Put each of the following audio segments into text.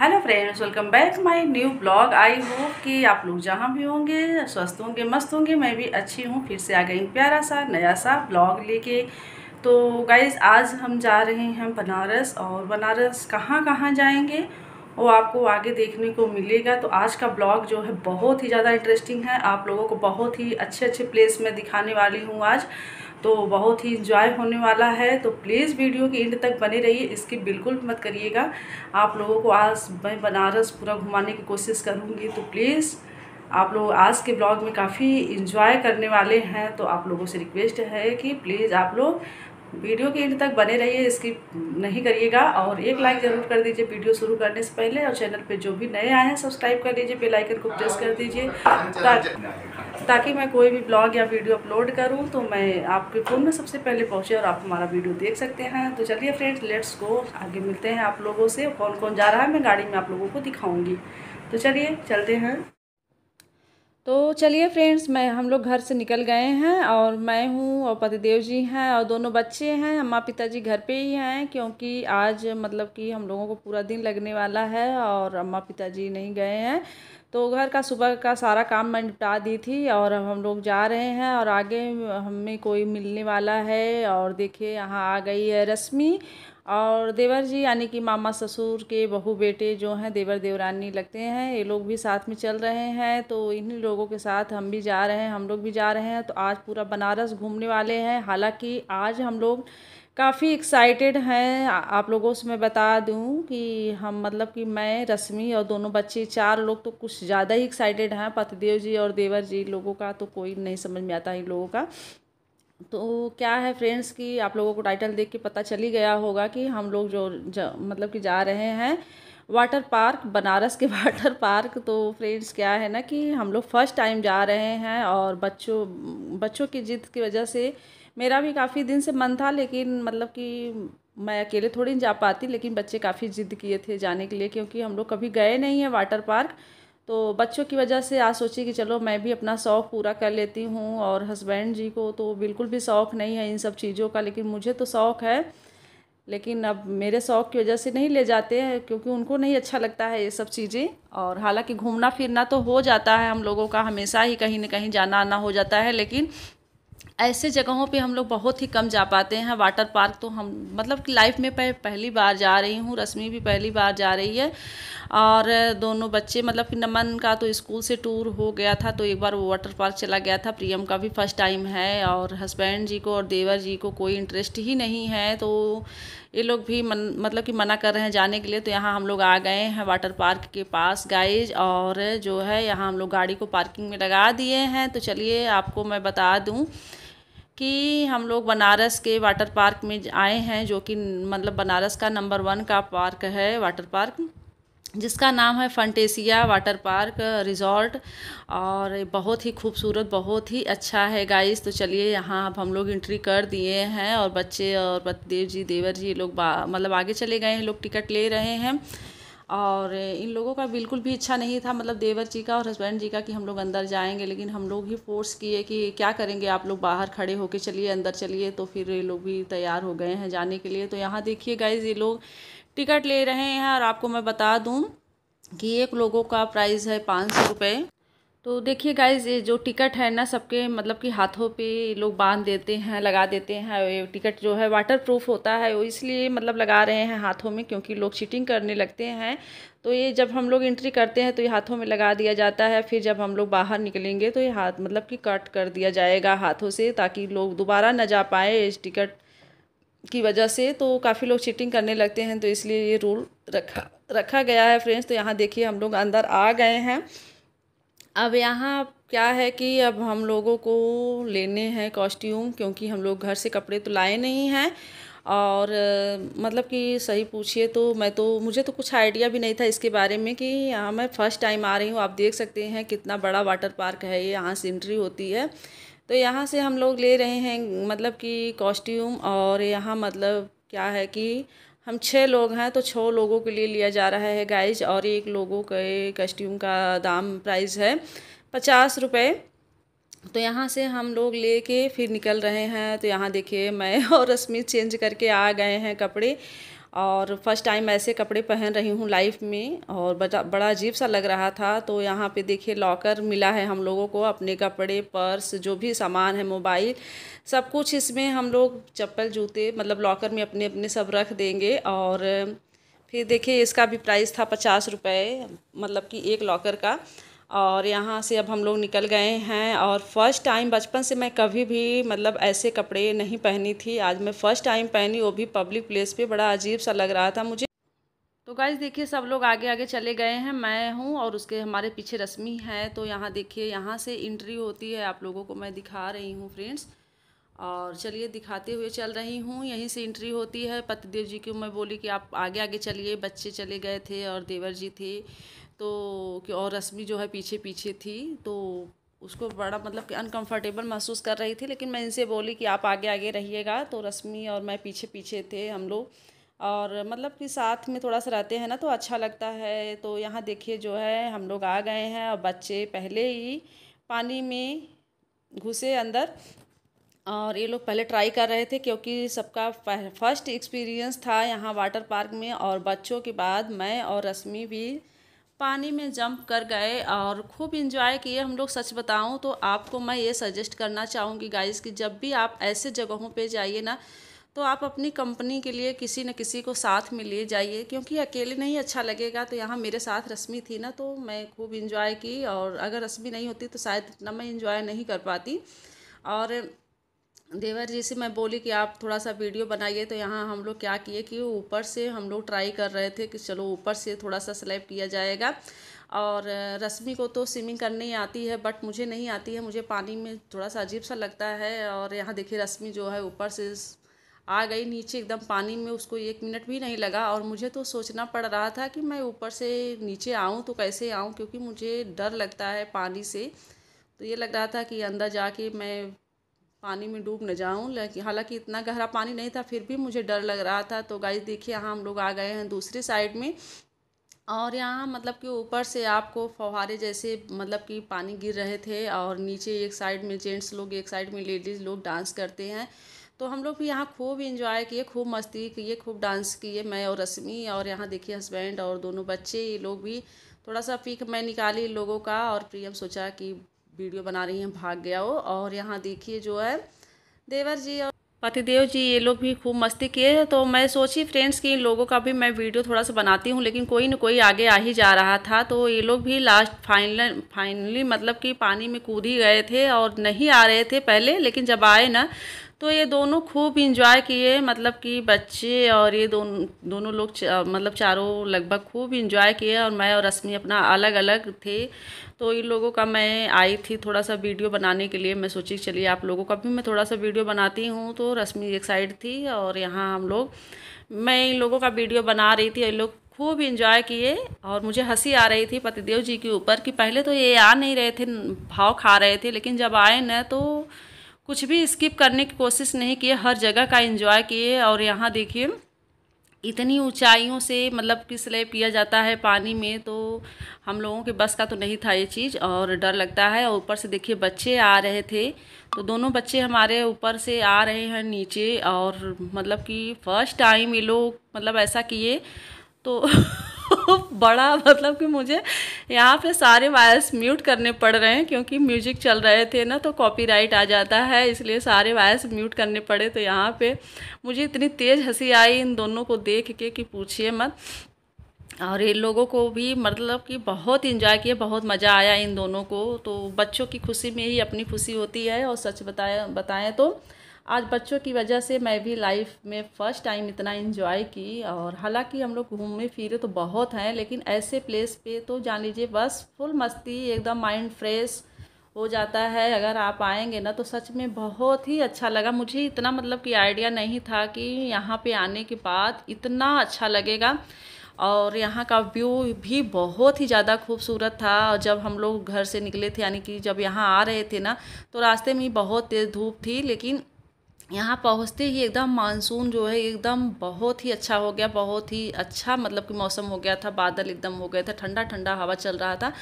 hello friends welcome back my new blog I hope कि आप लोग जहाँ भी होंगे स्वस्थ होंगे मस्त होंगे मैं भी अच्छी हूँ फिर से आ गई प्यारा सा नया सा ब्लॉग लेके तो गाइज आज हम जा रहे हैं बनारस और बनारस कहाँ कहाँ जाएंगे वो आपको आगे देखने को मिलेगा तो आज का ब्लॉग जो है बहुत ही ज़्यादा इंटरेस्टिंग है आप लोगों को बहुत ही अच्छे अच्छे प्लेस में दिखाने वाली हूँ आज तो बहुत ही इंजॉय होने वाला है तो प्लीज़ वीडियो के एंड तक बने रहिए इसकी बिल्कुल मत करिएगा आप लोगों को आज मैं बनारस पूरा घुमाने की कोशिश करूँगी तो प्लीज़ आप लोग आज के ब्लॉग में काफ़ी इन्जॉय करने वाले हैं तो आप लोगों से रिक्वेस्ट है कि प्लीज़ आप लोग वीडियो के एंड तक बने रहिए इसकी नहीं करिएगा और एक लाइक ज़रूर कर दीजिए वीडियो शुरू करने से पहले और चैनल पे जो भी नए आए हैं सब्सक्राइब कर लीजिए बेल आइकन को प्रेस कर दीजिए ताकि ताकि मैं कोई भी ब्लॉग या वीडियो अपलोड करूं तो मैं आपके फ़ोन में सबसे पहले पहुंचे और आप हमारा वीडियो देख सकते हैं तो चलिए फ्रेंड्स लेट्स गो आगे मिलते हैं आप लोगों से कौन कौन जा रहा है मैं गाड़ी में आप लोगों को दिखाऊँगी तो चलिए चलते हैं तो चलिए फ्रेंड्स मैं हम लोग घर से निकल गए हैं और मैं हूँ और पतिदेव जी हैं और दोनों बच्चे हैं अम्मा पिताजी घर पे ही हैं क्योंकि आज मतलब कि हम लोगों को पूरा दिन लगने वाला है और अम्मा पिताजी नहीं गए हैं तो घर का सुबह का सारा काम मैं निपटा दी थी और अब हम लोग जा रहे हैं और आगे हमें कोई मिलने वाला है और देखिए यहाँ आ गई है रश्मि और देवर जी यानी कि मामा ससुर के बहू बेटे जो हैं देवर देवरानी लगते हैं ये लोग भी साथ में चल रहे हैं तो इन्हीं लोगों के साथ हम भी जा रहे हैं हम लोग भी जा रहे हैं तो आज पूरा बनारस घूमने वाले हैं हालांकि आज हम लोग काफ़ी एक्साइटेड हैं आप लोगों से मैं बता दूं कि हम मतलब कि मैं रश्मि और दोनों बच्चे चार लोग तो कुछ ज़्यादा ही एक्साइटेड हैं पतदेव जी और देवर जी लोगों का तो कोई नहीं समझ में आता इन लोगों का तो क्या है फ्रेंड्स कि आप लोगों को टाइटल देख के पता चली गया होगा कि हम लोग जो, मतलब कि जा रहे हैं वाटर पार्क बनारस के वाटर पार्क तो फ्रेंड्स क्या है ना कि हम लोग फर्स्ट टाइम जा रहे हैं और बच्चों बच्चों की जिद की वजह से मेरा भी काफ़ी दिन से मन था लेकिन मतलब कि मैं अकेले थोड़ी जा पाती लेकिन बच्चे काफ़ी ज़िद्द किए थे जाने के लिए क्योंकि हम लोग कभी गए नहीं हैं वाटर पार्क तो बच्चों की वजह से आज सोची कि चलो मैं भी अपना शौक़ पूरा कर लेती हूँ और हस्बैंड जी को तो बिल्कुल भी शौक़ नहीं है इन सब चीज़ों का लेकिन मुझे तो शौक़ है लेकिन अब मेरे शौक़ की वजह से नहीं ले जाते हैं क्योंकि उनको नहीं अच्छा लगता है ये सब चीज़ें और हालांकि घूमना फिरना तो हो जाता है हम लोगों का हमेशा ही कहीं ना कहीं जाना आना हो जाता है लेकिन ऐसे जगहों पे हम लोग बहुत ही कम जा पाते हैं वाटर पार्क तो हम मतलब कि लाइफ में पहली बार जा रही हूँ रश्मि भी पहली बार जा रही है और दोनों बच्चे मतलब कि नमन का तो स्कूल से टूर हो गया था तो एक बार वो वाटर पार्क चला गया था प्रियम का भी फर्स्ट टाइम है और हस्बैंड जी को और देवर जी को कोई इंटरेस्ट ही नहीं है तो ये लोग भी मन मतलब कि मना कर रहे हैं जाने के लिए तो यहाँ हम लोग आ गए हैं वाटर पार्क के पास गाइज और जो है यहाँ हम लोग गाड़ी को पार्किंग में लगा दिए हैं तो चलिए आपको मैं बता दूँ कि हम लोग बनारस के वाटर पार्क में आए हैं जो कि मतलब बनारस का नंबर वन का पार्क है वाटर पार्क जिसका नाम है फंटेसिया वाटर पार्क रिजॉर्ट और बहुत ही खूबसूरत बहुत ही अच्छा है गाइस तो चलिए यहाँ अब हम लोग एंट्री कर दिए हैं और बच्चे और देव जी देवर जी लोग मतलब आगे चले गए हैं लोग टिकट ले रहे हैं और इन लोगों का बिल्कुल भी इच्छा नहीं था मतलब देवर जी का और हस्बैंड जी का कि हम लोग अंदर जाएंगे लेकिन हम लोग ही फोर्स किए कि क्या करेंगे आप लोग बाहर खड़े होके चलिए अंदर चलिए तो फिर ये लोग भी तैयार हो गए हैं जाने के लिए तो यहाँ देखिए गाइज ये लोग टिकट ले रहे हैं और आपको मैं बता दूँ कि एक लोगों का प्राइस है पाँच सौ रुपये तो देखिए गाइज ये जो टिकट है ना सबके मतलब कि हाथों पे लोग बांध देते हैं लगा देते हैं ये टिकट जो है वाटर प्रूफ होता है वो इसलिए मतलब लगा रहे हैं हाथों में क्योंकि लोग चीटिंग करने लगते हैं तो ये जब हम लोग एंट्री करते हैं तो ये हाथों में लगा दिया जाता है फिर जब हम लोग बाहर निकलेंगे तो ये हाथ मतलब कि कट कर दिया जाएगा हाथों से ताकि लोग दोबारा न जा पाए इस टिकट की वजह से तो काफ़ी लोग चीटिंग करने लगते हैं तो इसलिए ये रूल रखा रखा गया है फ्रेंड्स तो यहाँ देखिए हम लोग अंदर आ गए हैं अब यहाँ क्या है कि अब हम लोगों को लेने हैं कॉस्ट्यूम क्योंकि हम लोग घर से कपड़े तो लाए नहीं हैं और मतलब कि सही पूछिए तो मैं तो मुझे तो कुछ आइडिया भी नहीं था इसके बारे में कि यहाँ मैं फ़र्स्ट टाइम आ रही हूँ आप देख सकते हैं कितना बड़ा वाटर पार्क है ये यहाँ से एंट्री होती है तो यहाँ से हम लोग ले रहे हैं मतलब कि कॉस्ट्यूम और यहाँ मतलब क्या है कि हम छः लोग हैं तो छः लोगों के लिए लिया जा रहा है गाइज और एक लोगों के कस्ट्यूम का दाम प्राइस है पचास रुपये तो यहाँ से हम लोग ले के फिर निकल रहे हैं तो यहाँ देखिए मैं और रश्मि चेंज करके आ गए हैं कपड़े और फर्स्ट टाइम ऐसे कपड़े पहन रही हूँ लाइफ में और बड़ा बड़ा अजीब सा लग रहा था तो यहाँ पे देखिए लॉकर मिला है हम लोगों को अपने कपड़े पर्स जो भी सामान है मोबाइल सब कुछ इसमें हम लोग चप्पल जूते मतलब लॉकर में अपने अपने सब रख देंगे और फिर देखिए इसका भी प्राइस था पचास रुपये मतलब कि एक लॉकर का और यहाँ से अब हम लोग निकल गए हैं और फर्स्ट टाइम बचपन से मैं कभी भी मतलब ऐसे कपड़े नहीं पहनी थी आज मैं फ़र्स्ट टाइम पहनी वो भी पब्लिक प्लेस पे बड़ा अजीब सा लग रहा था मुझे तो गाइज देखिए सब लोग आगे आगे चले गए हैं मैं हूँ और उसके हमारे पीछे रश्मि है तो यहाँ देखिए यहाँ से इंट्री होती है आप लोगों को मैं दिखा रही हूँ फ्रेंड्स और चलिए दिखाते हुए चल रही हूँ यहीं से इंट्री होती है पतिदेव जी की मैं बोली कि आप आगे आगे चलिए बच्चे चले गए थे और देवर जी थे तो और रश्मि जो है पीछे पीछे थी तो उसको बड़ा मतलब कि अनकंफर्टेबल महसूस कर रही थी लेकिन मैं इनसे बोली कि आप आगे आगे रहिएगा तो रश्मि और मैं पीछे पीछे थे हम लोग और मतलब कि साथ में थोड़ा सा रहते हैं ना तो अच्छा लगता है तो यहाँ देखिए जो है हम लोग आ गए हैं और बच्चे पहले ही पानी में घुसे अंदर और ये लोग पहले ट्राई कर रहे थे क्योंकि सबका फर्स्ट एक्सपीरियंस था यहाँ वाटर पार्क में और बच्चों के बाद मैं और रश्मि भी पानी में जंप कर गए और खूब इंजॉय किए हम लोग सच बताऊं तो आपको मैं ये सजेस्ट करना चाहूँगी गाइस कि जब भी आप ऐसे जगहों पे जाइए ना तो आप अपनी कंपनी के लिए किसी न किसी को साथ में ले जाइए क्योंकि अकेले नहीं अच्छा लगेगा तो यहाँ मेरे साथ रश्मि थी ना तो मैं खूब इंजॉय की और अगर रश्मि नहीं होती तो शायद इतना मैं इंजॉय नहीं कर पाती और देवर जी से मैं बोली कि आप थोड़ा सा वीडियो बनाइए तो यहाँ हम लोग क्या किए कि ऊपर से हम लोग ट्राई कर रहे थे कि चलो ऊपर से थोड़ा सा स्लैब किया जाएगा और रश्मि को तो स्विमिंग ही आती है बट मुझे नहीं आती है मुझे पानी में थोड़ा सा अजीब सा लगता है और यहाँ देखिए रश्मि जो है ऊपर से आ गई नीचे एकदम पानी में उसको एक मिनट भी नहीं लगा और मुझे तो सोचना पड़ रहा था कि मैं ऊपर से नीचे आऊँ तो कैसे आऊँ क्योंकि मुझे डर लगता है पानी से तो ये लग रहा था कि अंदर जाके मैं पानी में डूब न जाऊँ लेकिन हालांकि इतना गहरा पानी नहीं था फिर भी मुझे डर लग रहा था तो गाइस देखिए यहाँ हम लोग आ गए हैं दूसरे साइड में और यहाँ मतलब कि ऊपर से आपको फवारे जैसे मतलब कि पानी गिर रहे थे और नीचे एक साइड में जेंट्स लोग एक साइड में लेडीज़ लोग डांस करते हैं तो हम लोग भी यहाँ खूब इंजॉय किए खूब मस्ती किए खूब डांस किए मैं और रश्मि और यहाँ देखिए हस्बैंड और दोनों बच्चे ये लोग भी थोड़ा सा पीक मैं निकाली लोगों का और प्रियम सोचा कि वीडियो बना रही हैं भाग गया वो और यहाँ देखिए जो है देवर जी और पतिदेव जी ये लोग भी खूब मस्ती किए तो मैं सोची फ्रेंड्स कि इन लोगों का भी मैं वीडियो थोड़ा सा बनाती हूँ लेकिन कोई ना कोई आगे आ ही जा रहा था तो ये लोग भी लास्ट फाइनल फाइनली मतलब कि पानी में कूद ही गए थे और नहीं आ रहे थे पहले लेकिन जब आए ना तो ये दोनों खूब इंजॉय किए मतलब कि बच्चे और ये दोनों दोनों लोग चा, मतलब चारों लगभग खूब इंजॉय किए और मैं और रश्मि अपना अलग अलग थे तो इन लोगों का मैं आई थी थोड़ा सा वीडियो बनाने के लिए मैं सोची चलिए आप लोगों का भी मैं थोड़ा सा वीडियो बनाती हूँ तो रश्मि एक साइड थी और यहाँ हम लोग मैं इन लोगों का वीडियो बना रही थी इन लोग खूब इंजॉय किए और मुझे हंसी आ रही थी पतिदेव जी के ऊपर कि पहले तो ये आ नहीं रहे थे भाव खा रहे थे लेकिन जब आए ना तो कुछ भी स्किप करने की कोशिश नहीं किए हर जगह का एंजॉय किए और यहाँ देखिए इतनी ऊंचाइयों से मतलब कि स्लेब किया जाता है पानी में तो हम लोगों के बस का तो नहीं था ये चीज़ और डर लगता है और ऊपर से देखिए बच्चे आ रहे थे तो दोनों बच्चे हमारे ऊपर से आ रहे हैं नीचे और मतलब कि फ़र्स्ट टाइम ये लोग मतलब ऐसा किए तो बड़ा मतलब कि मुझे यहाँ पे सारे वायर्स म्यूट करने पड़ रहे हैं क्योंकि म्यूजिक चल रहे थे ना तो कॉपीराइट आ जाता है इसलिए सारे वायर्स म्यूट करने पड़े तो यहाँ पे मुझे इतनी तेज़ हंसी आई इन दोनों को देख के कि पूछिए मत और इन लोगों को भी मतलब कि बहुत इंजॉय किया बहुत मज़ा आया इन दोनों को तो बच्चों की खुशी में ही अपनी खुशी होती है और सच बताया बताएं तो आज बच्चों की वजह से मैं भी लाइफ में फ़र्स्ट टाइम इतना इन्जॉय की और हालांकि हम लोग घूमे फिरे तो बहुत हैं लेकिन ऐसे प्लेस पे तो जान लीजिए बस फुल मस्ती एकदम माइंड फ्रेश हो जाता है अगर आप आएंगे ना तो सच में बहुत ही अच्छा लगा मुझे इतना मतलब कि आइडिया नहीं था कि यहाँ पे आने के बाद इतना अच्छा लगेगा और यहाँ का व्यू भी बहुत ही ज़्यादा खूबसूरत था और जब हम लोग घर से निकले थे यानी कि जब यहाँ आ रहे थे ना तो रास्ते में बहुत तेज़ धूप थी लेकिन यहाँ पहुँचते ही एकदम मानसून जो है एकदम बहुत ही अच्छा हो गया बहुत ही अच्छा मतलब कि मौसम हो गया था बादल एकदम हो गए थे ठंडा ठंडा हवा चल रहा था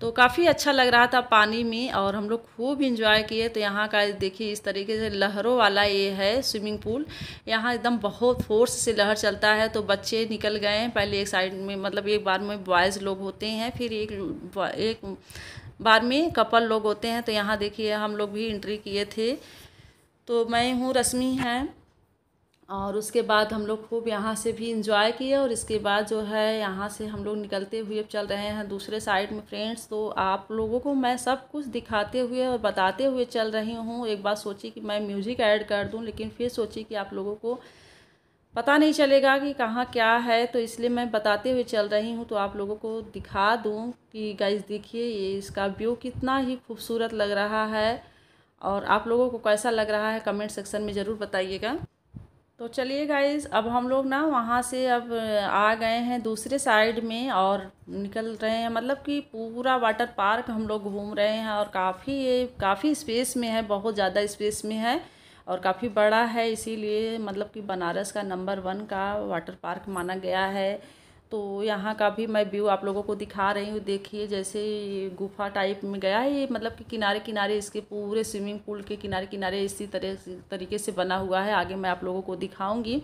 तो काफ़ी अच्छा लग रहा था पानी में और हम लोग खूब इंजॉय किए तो यहाँ का देखिए इस तरीके से लहरों वाला ये है स्विमिंग पूल यहाँ एकदम बहुत फोर्स से लहर चलता है तो बच्चे निकल गए हैं पहले एक साइड में मतलब एक बार में बॉयज़ लोग होते हैं फिर एक एक बार में कपल लोग होते हैं तो यहाँ देखिए हम लोग भी एंट्री किए थे तो मैं हूँ रश्मि है और उसके बाद हम लोग खूब यहाँ से भी इंजॉय किए और इसके बाद जो है यहाँ से हम लोग निकलते हुए चल रहे हैं दूसरे साइड में फ्रेंड्स तो आप लोगों को मैं सब कुछ दिखाते हुए और बताते हुए चल रही हूँ एक बार सोची कि मैं म्यूज़िक ऐड कर दूँ लेकिन फिर सोची कि आप लोगों को पता नहीं चलेगा कि कहाँ क्या है तो इसलिए मैं बताते हुए चल रही हूँ तो आप लोगों को दिखा दूँ कि गाइज देखिए ये इसका व्यू कितना ही खूबसूरत लग रहा है और आप लोगों को कैसा लग रहा है कमेंट सेक्शन में ज़रूर बताइएगा तो चलिए गाइज अब हम लोग ना वहाँ से अब आ गए हैं दूसरे साइड में और निकल रहे हैं मतलब कि पूरा वाटर पार्क हम लोग घूम रहे हैं और काफ़ी ये काफ़ी स्पेस में है बहुत ज़्यादा स्पेस में है और काफ़ी बड़ा है इसीलिए मतलब कि बनारस का नंबर वन का वाटर पार्क माना गया है तो यहाँ का भी मैं व्यू आप लोगों को दिखा रही हूँ देखिए जैसे गुफा टाइप में गया है ये मतलब कि किनारे किनारे इसके पूरे स्विमिंग पूल के किनारे किनारे इसी तरह तरीके से बना हुआ है आगे मैं आप लोगों को दिखाऊँगी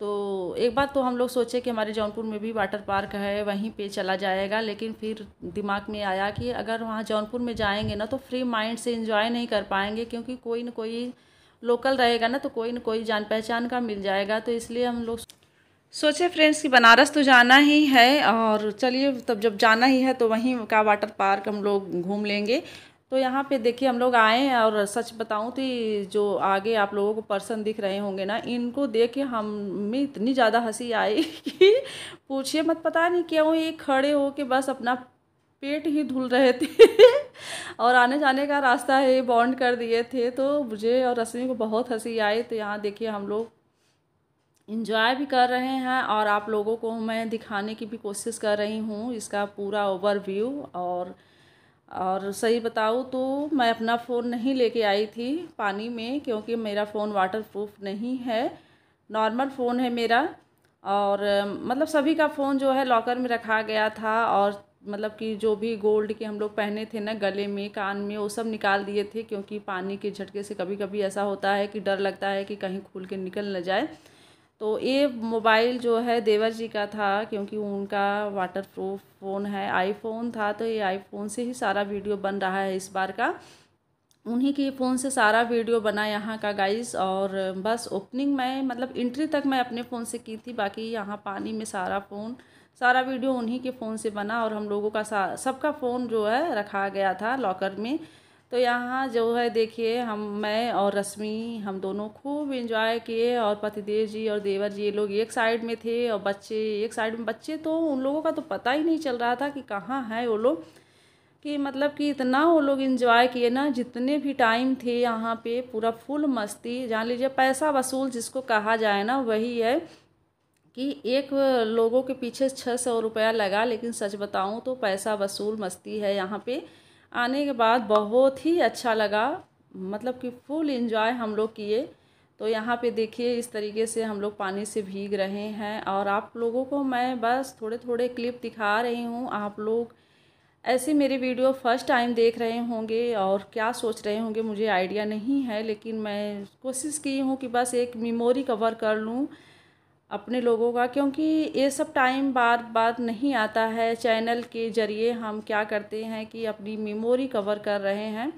तो एक बात तो हम लोग सोचे कि हमारे जौनपुर में भी वाटर पार्क है वहीं पे चला जाएगा लेकिन फिर दिमाग में आया कि अगर वहाँ जौनपुर में जाएंगे ना तो फ्री माइंड से इन्जॉय नहीं कर पाएंगे क्योंकि कोई ना कोई लोकल रहेगा ना तो कोई ना कोई जान पहचान का मिल जाएगा तो इसलिए हम लोग सोचे फ्रेंड्स कि बनारस तो जाना ही है और चलिए तब जब जाना ही है तो वहीं का वाटर पार्क हम लोग घूम लेंगे तो यहाँ पे देखिए हम लोग आए और सच बताऊँ तो जो आगे आप लोगों को पर्सन दिख रहे होंगे ना इनको देख के हम में इतनी ज़्यादा हंसी आई कि पूछिए मत पता नहीं क्यों ये खड़े हो के बस अपना पेट ही धुल रहे थे और आने जाने का रास्ता है बॉन्ड कर दिए थे तो मुझे और रश्मि को बहुत हंसी आई तो यहाँ देखिए हम लोग इंजॉय भी कर रहे हैं और आप लोगों को मैं दिखाने की भी कोशिश कर रही हूँ इसका पूरा ओवरव्यू और और सही बताऊँ तो मैं अपना फ़ोन नहीं लेके आई थी पानी में क्योंकि मेरा फ़ोन वाटरप्रूफ नहीं है नॉर्मल फ़ोन है मेरा और मतलब सभी का फ़ोन जो है लॉकर में रखा गया था और मतलब कि जो भी गोल्ड के हम लोग पहने थे ना गले में कान में वो सब निकाल दिए थे क्योंकि पानी के झटके से कभी कभी ऐसा होता है कि डर लगता है कि कहीं खुल के निकल न जाए तो ये मोबाइल जो है देवर जी का था क्योंकि उनका वाटर प्रूफ फ़ोन है आईफोन था तो ये आईफोन से ही सारा वीडियो बन रहा है इस बार का उन्हीं के फ़ोन से सारा वीडियो बना यहाँ का गाइस और बस ओपनिंग मैं मतलब इंट्री तक मैं अपने फ़ोन से की थी बाकी यहाँ पानी में सारा फ़ोन सारा वीडियो उन्हीं के फ़ोन से बना और हम लोगों का सबका फ़ोन जो है रखा गया था लॉकर में तो यहाँ जो है देखिए हम मैं और रश्मि हम दोनों खूब इंजॉय किए और पतिदेव जी और देवर जी ये लोग एक साइड में थे और बच्चे एक साइड में बच्चे तो उन लोगों का तो पता ही नहीं चल रहा था कि कहाँ है वो लोग कि मतलब कि इतना वो लोग इंजॉय किए ना जितने भी टाइम थे यहाँ पे पूरा फुल मस्ती जान लीजिए पैसा वसूल जिसको कहा जाए ना वही है कि एक लोगों के पीछे छः सौ रुपया लगा लेकिन सच बताऊँ तो पैसा वसूल मस्ती है यहाँ पर आने के बाद बहुत ही अच्छा लगा मतलब कि फुल इन्जॉय हम लोग किए तो यहाँ पे देखिए इस तरीके से हम लोग पानी से भीग रहे हैं और आप लोगों को मैं बस थोड़े थोड़े क्लिप दिखा रही हूँ आप लोग ऐसे मेरी वीडियो फर्स्ट टाइम देख रहे होंगे और क्या सोच रहे होंगे मुझे आइडिया नहीं है लेकिन मैं कोशिश की हूँ कि बस एक मेमोरी कवर कर लूँ अपने लोगों का क्योंकि ये सब टाइम बार बार नहीं आता है चैनल के ज़रिए हम क्या करते हैं कि अपनी मेमोरी कवर कर रहे हैं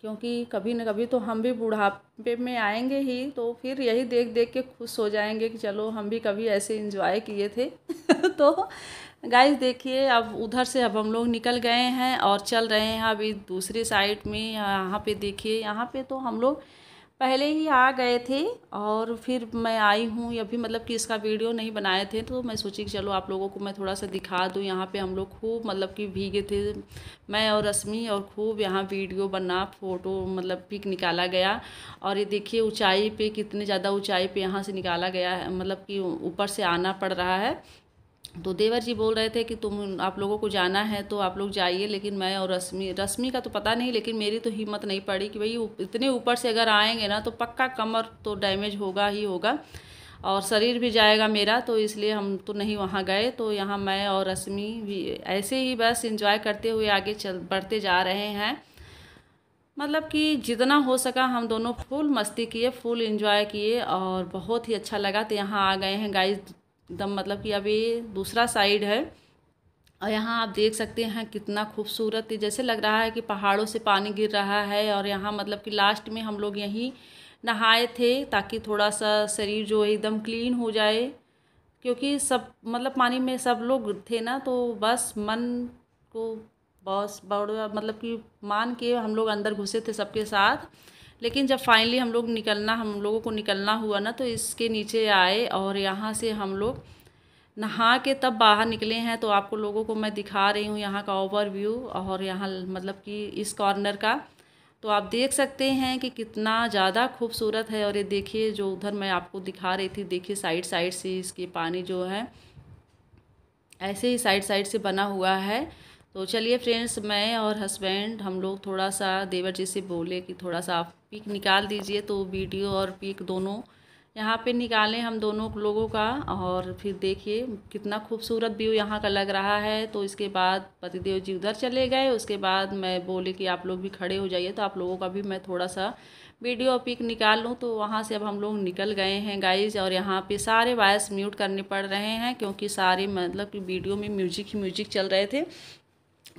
क्योंकि कभी न कभी तो हम भी बुढ़ापे में आएंगे ही तो फिर यही देख देख के खुश हो जाएंगे कि चलो हम भी कभी ऐसे इंजॉय किए थे तो गाइस देखिए अब उधर से अब हम लोग निकल गए हैं और चल रहे हैं अभी दूसरी साइड में यहाँ पे देखिए यहाँ पे तो हम लोग पहले ही आ गए थे और फिर मैं आई हूँ या भी मतलब कि इसका वीडियो नहीं बनाए थे तो मैं सोची कि चलो आप लोगों को मैं थोड़ा सा दिखा दूँ यहाँ पे हम लोग खूब मतलब कि भीगे थे मैं और रश्मि और खूब यहाँ वीडियो बना फ़ोटो मतलब पिक निकाला गया और ये देखिए ऊंचाई पे कितने ज़्यादा ऊंचाई पे यहाँ से निकाला गया है मतलब कि ऊपर से आना पड़ रहा है तो देवर जी बोल रहे थे कि तुम आप लोगों को जाना है तो आप लोग जाइए लेकिन मैं और रश्मि रश्मि का तो पता नहीं लेकिन मेरी तो हिम्मत नहीं पड़ी कि भाई इतने ऊपर से अगर आएंगे ना तो पक्का कमर तो डैमेज होगा ही होगा और शरीर भी जाएगा मेरा तो इसलिए हम तो नहीं वहाँ गए तो यहाँ मैं और रश्मि भी ऐसे ही बस इंजॉय करते हुए आगे चल बढ़ते जा रहे हैं मतलब कि जितना हो सका हम दोनों फुल मस्ती किए फुल इंजॉय किए और बहुत ही अच्छा लगा तो यहाँ आ गए हैं गाइस एकदम मतलब कि अभी दूसरा साइड है और यहाँ आप देख सकते हैं कितना खूबसूरत जैसे लग रहा है कि पहाड़ों से पानी गिर रहा है और यहाँ मतलब कि लास्ट में हम लोग यहीं नहाए थे ताकि थोड़ा सा शरीर जो एकदम क्लीन हो जाए क्योंकि सब मतलब पानी में सब लोग थे ना तो बस मन को बहुत बड़ा मतलब कि मान के हम लोग अंदर घुसे थे सबके साथ लेकिन जब फाइनली हम लोग निकलना हम लोगों को निकलना हुआ ना तो इसके नीचे आए और यहाँ से हम लोग नहा के तब बाहर निकले हैं तो आपको लोगों को मैं दिखा रही हूँ यहाँ का ओवरव्यू और यहाँ मतलब कि इस कॉर्नर का तो आप देख सकते हैं कि कितना ज़्यादा खूबसूरत है और ये देखिए जो उधर मैं आपको दिखा रही थी देखिए साइड साइड से इसके पानी जो है ऐसे ही साइड साइड से बना हुआ है तो चलिए फ्रेंड्स मैं और हस्बैंड हम लोग थोड़ा सा देवर जी से बोले कि थोड़ा सा आप पिक निकाल दीजिए तो वीडियो और पिक दोनों यहाँ पे निकालें हम दोनों लोगों का और फिर देखिए कितना खूबसूरत व्यू यहाँ का लग रहा है तो इसके बाद पतिदेव जी उधर चले गए उसके बाद मैं बोले कि आप लोग भी खड़े हो जाइए तो आप लोगों का भी मैं थोड़ा सा वीडियो पिक निकाल लूँ तो वहाँ से अब हम लोग निकल गए हैं गाइज और यहाँ पे सारे वायस म्यूट करने पड़ रहे हैं क्योंकि सारे मतलब कि वीडियो में म्यूजिक ही म्यूजिक चल रहे थे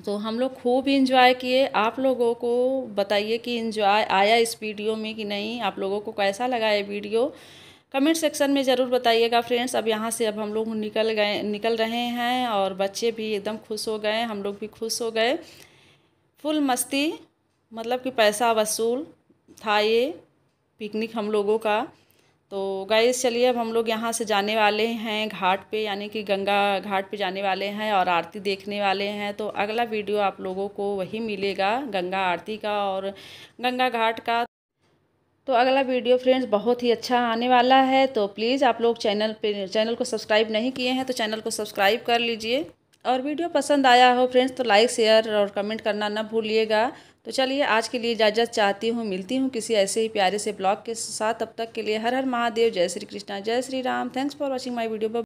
तो हम लोग खूब इन्जॉय किए आप लोगों को बताइए कि इंजॉय आया इस वीडियो में कि नहीं आप लोगों को कैसा लगा ये वीडियो कमेंट सेक्शन में ज़रूर बताइएगा फ्रेंड्स अब यहाँ से अब हम लोग निकल गए निकल रहे हैं और बच्चे भी एकदम खुश हो गए हम लोग भी खुश हो गए फुल मस्ती मतलब कि पैसा वसूल था ये पिकनिक हम लोगों का तो गाइस चलिए अब हम लोग यहाँ से जाने वाले हैं घाट पे यानी कि गंगा घाट पे जाने वाले हैं और आरती देखने वाले हैं तो अगला वीडियो आप लोगों को वही मिलेगा गंगा आरती का और गंगा घाट का तो अगला वीडियो फ्रेंड्स बहुत ही अच्छा आने वाला है तो प्लीज़ आप लोग चैनल पे चैनल को सब्सक्राइब नहीं किए हैं तो चैनल को सब्सक्राइब कर लीजिए और वीडियो पसंद आया हो फ्रेंड्स तो लाइक शेयर और कमेंट करना ना भूलिएगा तो चलिए आज के लिए इजाज़त चाहती हूँ मिलती हूँ किसी ऐसे ही प्यारे से ब्लॉग के साथ अब तक के लिए हर हर महादेव जय श्री कृष्णा जय Shri Ram thanks for watching my video